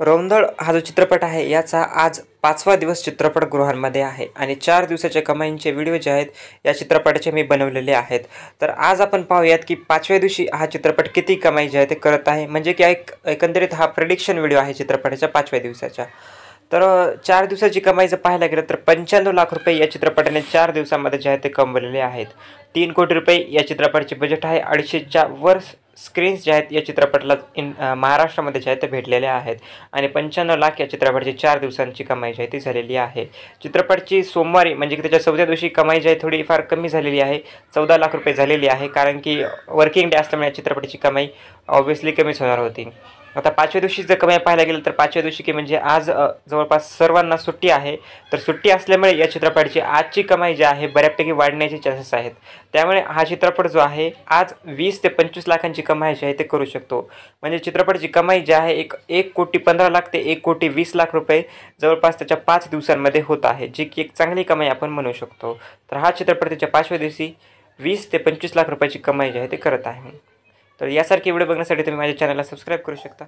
रौंदळ हा जो चित्रपट आहे याचा आज पाचवा दिवस चित्रपटगृहांमध्ये आहे आणि चार दिवसाच्या कमाईंचे व्हिडिओ जे आहेत या चित्रपटाचे मी बनवलेले आहेत तर आज आपण पाहूयात की पाचव्या दिवशी हा चित्रपट किती कमाई जे आहे ते करत आहे म्हणजे की एक एकंदरीत हा प्रेडिक्शन व्हिडिओ आहे चित्रपटाच्या पाचव्या दिवसाच्या तर चार दिवसाची कमाई जर पाहायला गेलं तर पंच्याण्णव लाख रुपये या चित्रपटाने चार दिवसामध्ये जे आहे ते कमवलेले आहेत तीन कोटी रुपये या चित्रपटाचे बजेट आहे अडीचशेच्या वर स्क्रीन्स जे आहेत या चित्रपटाला इन महाराष्ट्रामध्ये जे आहेत ते भेटलेल्या आहेत आणि पंच्याण्णव लाख या चित्रपटाची चार दिवसांची कमाई जी आहे ती झालेली आहे चित्रपटची सोमवारी म्हणजे की त्याच्या चौथ्या दिवशी कमाई जी आहे थोडीफार कमी झालेली आहे चौदा लाख रुपये झालेली आहे कारण की वर्किंग डे असल्यामुळे या चित्रपटाची कमाई ऑब्व्हियसली कमीच होणार होती आता पाचव्या दिवशी जर कमाई पाहायला गेलं तर पाचव्या दिवशी की म्हणजे आज जवळपास सर्वांना सुट्टी आहे तर सुट्टी असल्यामुळे या चित्रपटाची आजची कमाई जी आहे बऱ्यापैकी वाढण्याचे चान्सेस आहेत त्यामुळे हा चित्रपट जो आहे आज वीस ते पंचवीस लाखांची कमाई जी आहे ते करू शकतो म्हणजे चित्रपटाची कमाई जी आहे एक एक कोटी पंधरा लाख ते एक कोटी वीस लाख रुपये जवळपास त्याच्या पाच दिवसांमध्ये होत आहे जी की एक चांगली कमाई आपण म्हणू शकतो तर हा चित्रपट त्याच्या पाचव्या दिवशी वीस ते पंचवीस लाख रुपयाची कमाई जी आहे ते करत आहे तर यासारखे व्हिडिओ बघण्यासाठी तुम्ही माझ्या चॅनलला सबस्क्राईब करू शकता